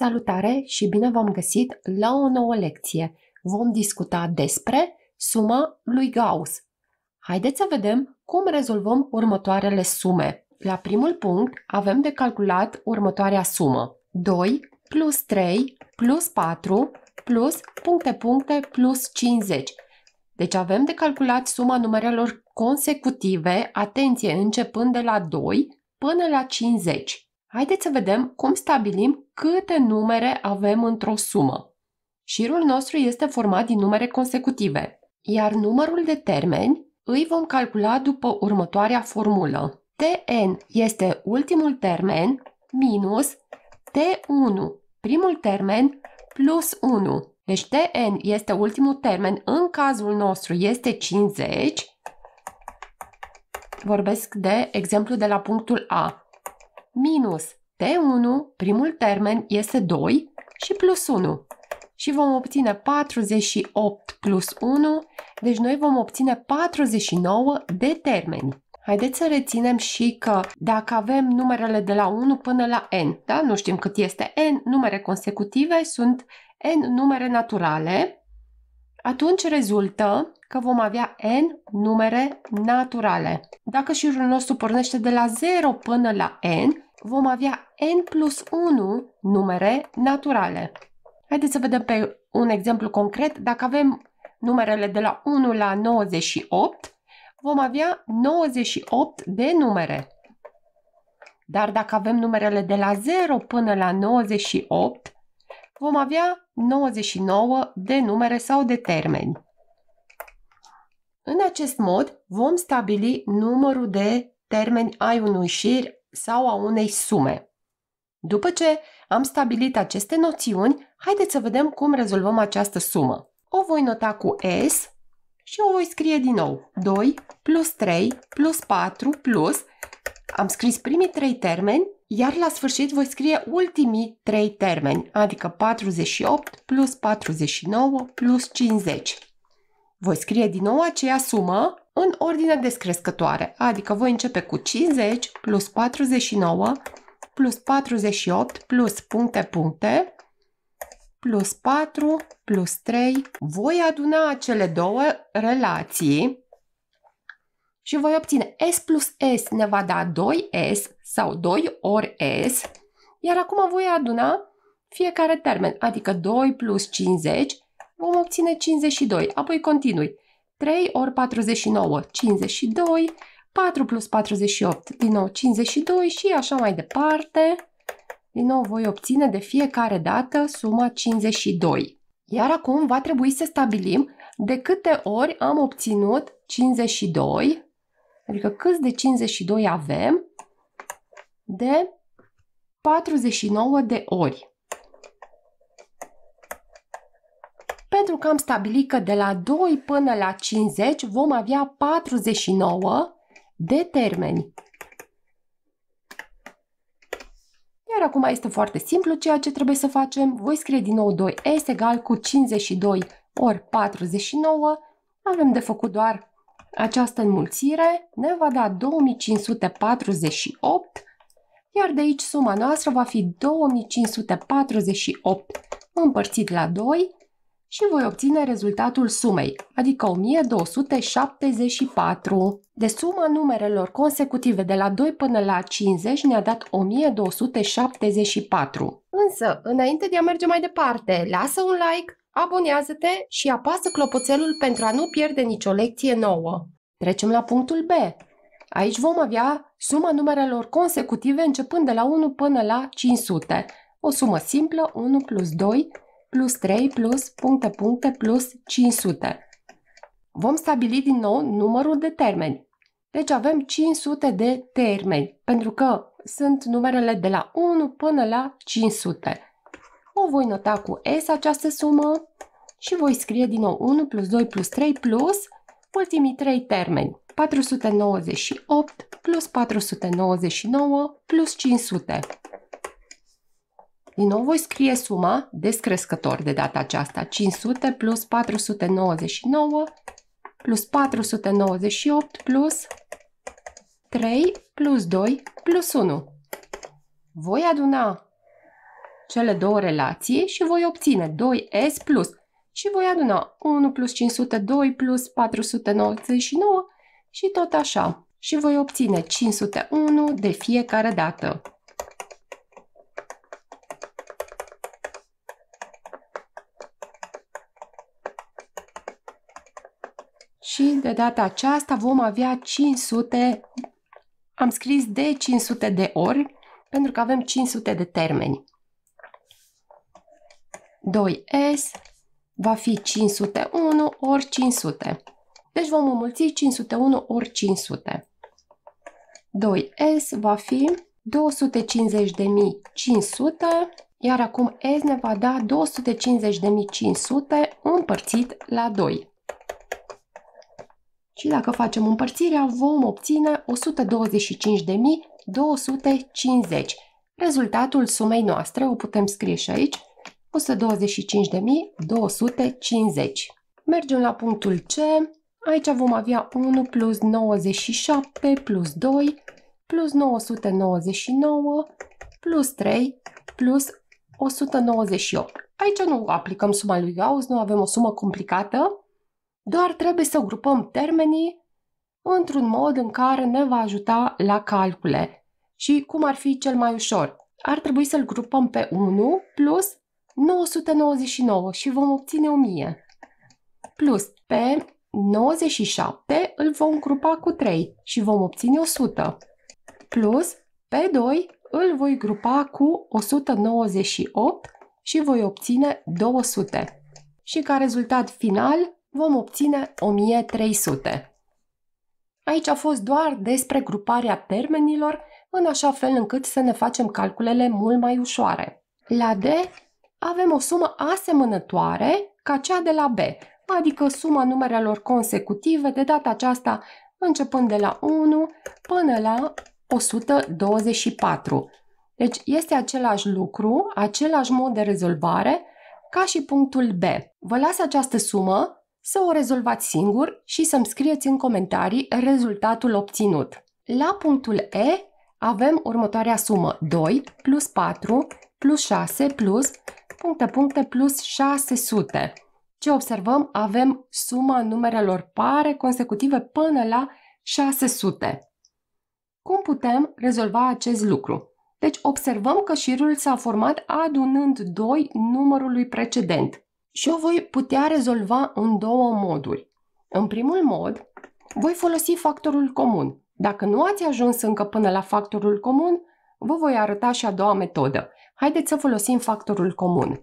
Salutare și bine v-am găsit la o nouă lecție. Vom discuta despre suma lui Gauss. Haideți să vedem cum rezolvăm următoarele sume. La primul punct avem de calculat următoarea sumă. 2 plus 3 plus 4 plus puncte puncte plus 50. Deci avem de calculat suma numerelor consecutive, atenție, începând de la 2 până la 50. Haideți să vedem cum stabilim câte numere avem într-o sumă. Șirul nostru este format din numere consecutive, iar numărul de termeni îi vom calcula după următoarea formulă. Tn este ultimul termen minus T1, primul termen plus 1. Deci Tn este ultimul termen, în cazul nostru este 50. Vorbesc de exemplu de la punctul A minus T1, primul termen este 2 și plus 1. Și vom obține 48 plus 1, deci noi vom obține 49 de termeni. Haideți să reținem și că dacă avem numerele de la 1 până la n, da? nu știm cât este n, numere consecutive sunt n numere naturale, atunci rezultă că vom avea n numere naturale. Dacă șirul nostru pornește de la 0 până la n, vom avea n plus 1 numere naturale. Haideți să vedem pe un exemplu concret. Dacă avem numerele de la 1 la 98, vom avea 98 de numere. Dar dacă avem numerele de la 0 până la 98, vom avea 99 de numere sau de termeni. În acest mod vom stabili numărul de termeni ai unui șir sau a unei sume. După ce am stabilit aceste noțiuni, haideți să vedem cum rezolvăm această sumă. O voi nota cu S și o voi scrie din nou. 2 plus 3 plus 4 plus... Am scris primii trei termeni, iar la sfârșit voi scrie ultimii trei termeni, adică 48 plus 49 plus 50. Voi scrie din nou aceea sumă în ordine descrescătoare, adică voi începe cu 50 plus 49 plus 48 plus puncte puncte plus 4 plus 3. Voi aduna acele două relații și voi obține S plus S ne va da 2S sau 2 ori S, iar acum voi aduna fiecare termen, adică 2 plus 50, vom obține 52, apoi continui. 3 ori 49, 52, 4 plus 48, din nou 52 și așa mai departe. Din nou voi obține de fiecare dată suma 52. Iar acum va trebui să stabilim de câte ori am obținut 52, adică câți de 52 avem, de 49 de ori. pentru că am stabilit că de la 2 până la 50 vom avea 49 de termeni. Iar acum este foarte simplu ceea ce trebuie să facem. Voi scrie din nou 2S egal cu 52 ori 49. Avem de făcut doar această înmulțire. Ne va da 2548, iar de aici suma noastră va fi 2548 împărțit la 2 și voi obține rezultatul sumei, adică 1274. De suma numerelor consecutive de la 2 până la 50 ne-a dat 1274. Însă, înainte de a merge mai departe, lasă un like, abonează-te și apasă clopoțelul pentru a nu pierde nicio lecție nouă. Trecem la punctul B. Aici vom avea suma numerelor consecutive începând de la 1 până la 500. O sumă simplă, 1 plus 2 plus 3 plus puncte puncte plus 500. Vom stabili din nou numărul de termeni. Deci avem 500 de termeni, pentru că sunt numerele de la 1 până la 500. O voi nota cu S această sumă și voi scrie din nou 1 plus 2 plus 3 plus ultimii 3 termeni. 498 plus 499 plus 500. Din nou voi scrie suma descrescător de data aceasta. 500 plus 499 plus 498 plus 3 plus 2 plus 1. Voi aduna cele două relații și voi obține 2S plus și voi aduna 1 plus 502 plus 499 și tot așa. Și voi obține 501 de fiecare dată. de data aceasta vom avea 500, am scris de 500 de ori, pentru că avem 500 de termeni. 2S va fi 501 ori 500. Deci vom înmulți 501 ori 500. 2S va fi 250.500, iar acum S ne va da 250.500 împărțit la 2 și dacă facem împărțirea, vom obține 125.250. Rezultatul sumei noastre o putem scrie și aici, 125.250. Mergem la punctul C. Aici vom avea 1 plus 97 plus 2 plus 999 plus 3 plus 198. Aici nu aplicăm suma lui Gauss, nu avem o sumă complicată, doar trebuie să grupăm termenii într-un mod în care ne va ajuta la calcule. Și cum ar fi cel mai ușor? Ar trebui să-l grupăm pe 1 plus 999 și vom obține 1000. Plus pe 97 îl vom grupa cu 3 și vom obține 100. Plus pe 2 îl voi grupa cu 198 și voi obține 200. Și ca rezultat final vom obține 1300. Aici a fost doar despre gruparea termenilor în așa fel încât să ne facem calculele mult mai ușoare. La D avem o sumă asemănătoare ca cea de la B, adică suma numerelor consecutive, de data aceasta începând de la 1 până la 124. Deci este același lucru, același mod de rezolvare ca și punctul B. Vă las această sumă să o rezolvați singur și să-mi scrieți în comentarii rezultatul obținut. La punctul E avem următoarea sumă 2 plus 4 plus 6 plus puncte puncte plus 600. Ce observăm? Avem suma numerelor pare consecutive până la 600. Cum putem rezolva acest lucru? Deci observăm că șirul s-a format adunând 2 numărului precedent și o voi putea rezolva în două moduri. În primul mod, voi folosi factorul comun. Dacă nu ați ajuns încă până la factorul comun, vă voi arăta și a doua metodă. Haideți să folosim factorul comun.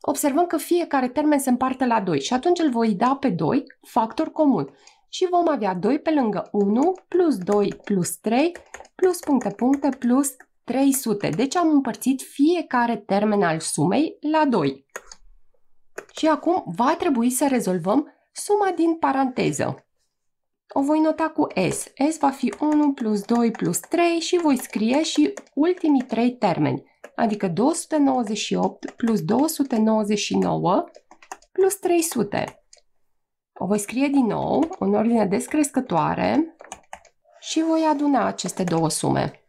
Observăm că fiecare termen se împarte la 2 și atunci îl voi da pe 2 factor comun și vom avea 2 pe lângă 1 plus 2 plus 3 plus puncte puncte plus 300. Deci am împărțit fiecare termen al sumei la 2. Și acum va trebui să rezolvăm suma din paranteză. O voi nota cu S. S va fi 1 plus 2 plus 3 și voi scrie și ultimii trei termeni, adică 298 plus 299 plus 300. O voi scrie din nou în ordine descrescătoare și voi aduna aceste două sume.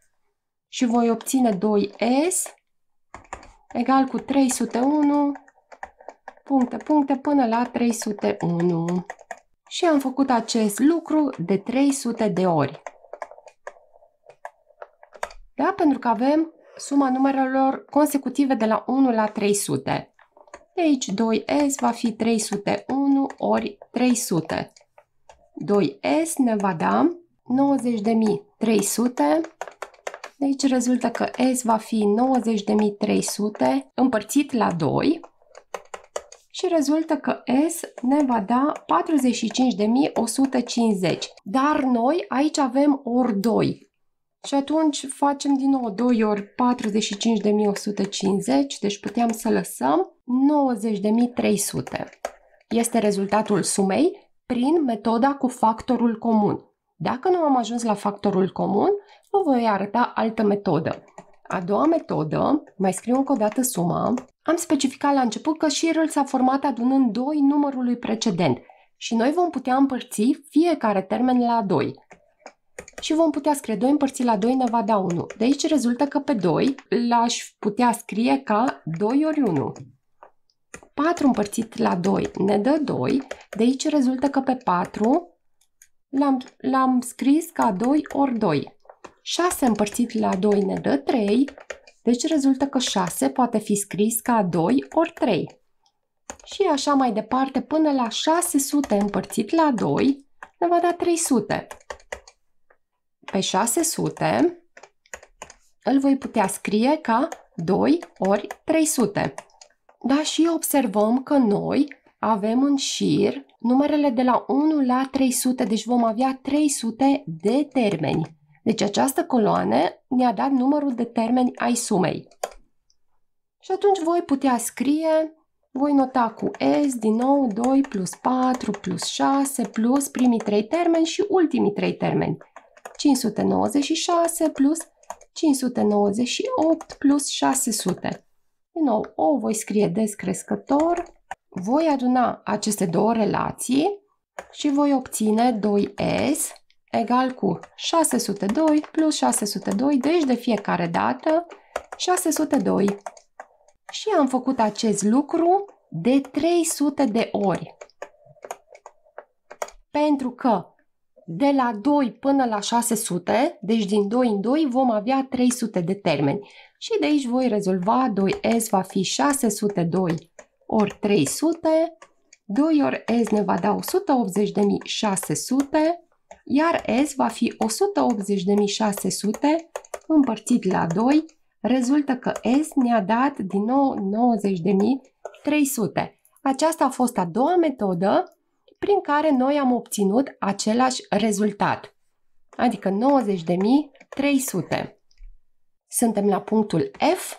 Și voi obține 2S egal cu 301 puncte, puncte până la 301. Și am făcut acest lucru de 300 de ori. Da? Pentru că avem suma numerelor consecutive de la 1 la 300. De aici 2S va fi 301 ori 300. 2S ne va da 90.300. aici deci, rezultă că S va fi 90.300 împărțit la 2 și rezultă că S ne va da 45.150. Dar noi aici avem ori 2. Și atunci facem din nou 2 ori 45.150, deci puteam să lăsăm 90.300. Este rezultatul sumei prin metoda cu factorul comun. Dacă nu am ajuns la factorul comun, vă voi arăta altă metodă. A doua metodă, mai scriu încă o dată suma, am specificat la început că șirul s-a format adunând 2 numărului precedent și noi vom putea împărți fiecare termen la 2. Și vom putea scrie 2 împărțit la 2 ne va da 1. De aici rezultă că pe 2 l-aș putea scrie ca 2 ori 1. 4 împărțit la 2 ne dă 2, de aici rezultă că pe 4 l-am, scris ca 2 ori 2. 6 împărțit la 2 ne dă 3, deci rezultă că 6 poate fi scris ca 2 ori 3. Și așa mai departe până la 600 împărțit la 2 ne va da 300. Pe 600 îl voi putea scrie ca 2 ori 300. Dar și observăm că noi avem în șir numerele de la 1 la 300, deci vom avea 300 de termeni. Deci această coloană ne-a dat numărul de termeni ai sumei. Și atunci voi putea scrie, voi nota cu S din nou 2 plus 4 plus 6 plus primii trei termeni și ultimii trei termeni. 596 plus 598 plus 600. Din nou, o voi scrie descrescător, voi aduna aceste două relații și voi obține 2S egal cu 602 plus 602, deci de fiecare dată 602. Și am făcut acest lucru de 300 de ori. Pentru că de la 2 până la 600, deci din 2 în 2 vom avea 300 de termeni. Și de aici voi rezolva 2S va fi 602 ori 300, 2 ori S ne va da 180.600 iar S va fi 180.600 împărțit la 2, rezultă că S ne-a dat din nou 90.300. Aceasta a fost a doua metodă prin care noi am obținut același rezultat, adică 90.300. Suntem la punctul F,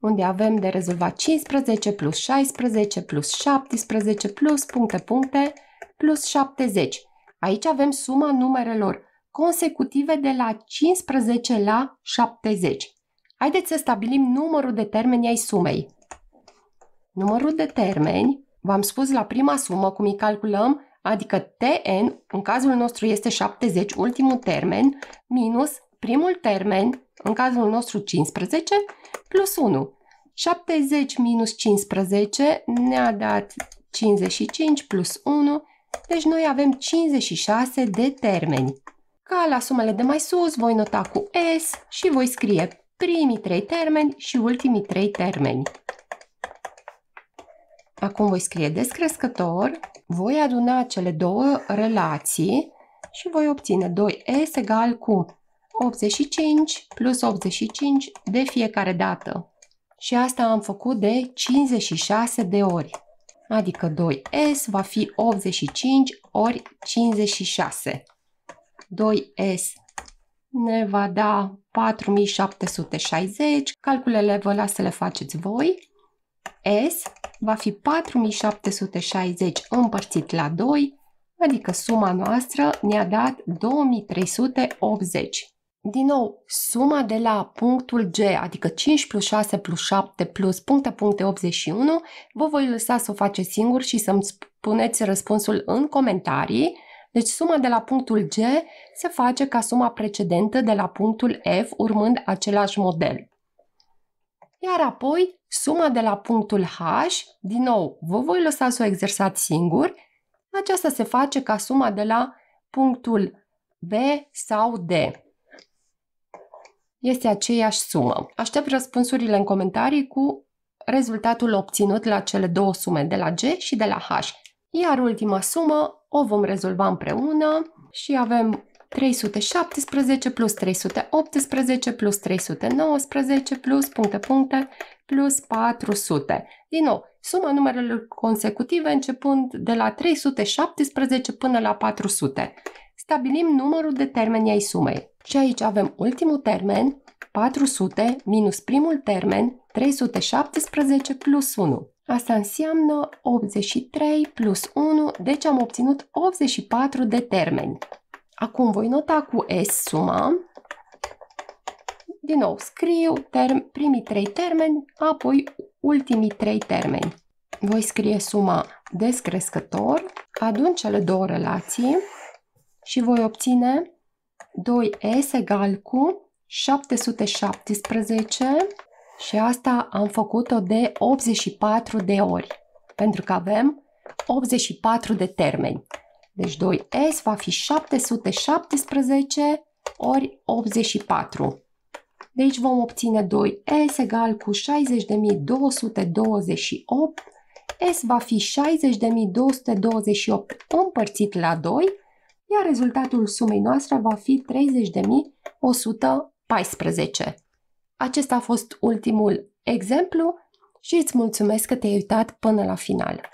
unde avem de rezolvat 15 plus 16 plus 17 plus puncte puncte plus 70. Aici avem suma numerelor consecutive de la 15 la 70. Haideți să stabilim numărul de termeni ai sumei. Numărul de termeni, v-am spus la prima sumă cum îi calculăm, adică Tn, în cazul nostru este 70, ultimul termen, minus primul termen, în cazul nostru 15, plus 1. 70 minus 15 ne-a dat 55 plus 1 deci noi avem 56 de termeni. Ca la sumele de mai sus, voi nota cu S și voi scrie primii trei termeni și ultimii trei termeni. Acum voi scrie descrescător, voi aduna cele două relații și voi obține 2S egal cu 85 plus 85 de fiecare dată. Și asta am făcut de 56 de ori adică 2S va fi 85 ori 56. 2S ne va da 4760, calculele vă las să le faceți voi. S va fi 4760 împărțit la 2, adică suma noastră ne-a dat 2380. Din nou, suma de la punctul G, adică 5 plus 6 plus 7 plus puncte puncte 81, vă voi lăsa să o faceți singur și să-mi spuneți răspunsul în comentarii. Deci suma de la punctul G se face ca suma precedentă de la punctul F urmând același model. Iar apoi, suma de la punctul H, din nou, vă voi lăsa să o exersați singur. Aceasta se face ca suma de la punctul B sau D este aceeași sumă. Aștept răspunsurile în comentarii cu rezultatul obținut la cele două sume de la G și de la H. Iar ultima sumă o vom rezolva împreună și avem 317 plus 318 plus 319 plus puncte puncte plus 400. Din nou, suma numerelor consecutive începând de la 317 până la 400 stabilim numărul de termeni ai sumei. Și aici avem ultimul termen, 400 minus primul termen, 317 plus 1. Asta înseamnă 83 plus 1, deci am obținut 84 de termeni. Acum voi nota cu S suma. Din nou scriu term, primii trei termeni, apoi ultimii trei termeni. Voi scrie suma descrescător, adun cele două relații, și voi obține 2S egal cu 717 și asta am făcut-o de 84 de ori, pentru că avem 84 de termeni. Deci 2S va fi 717 ori 84. Deci vom obține 2S egal cu 60.228. S va fi 60.228 împărțit la 2 iar rezultatul sumei noastre va fi 30.114. Acesta a fost ultimul exemplu și îți mulțumesc că te-ai uitat până la final.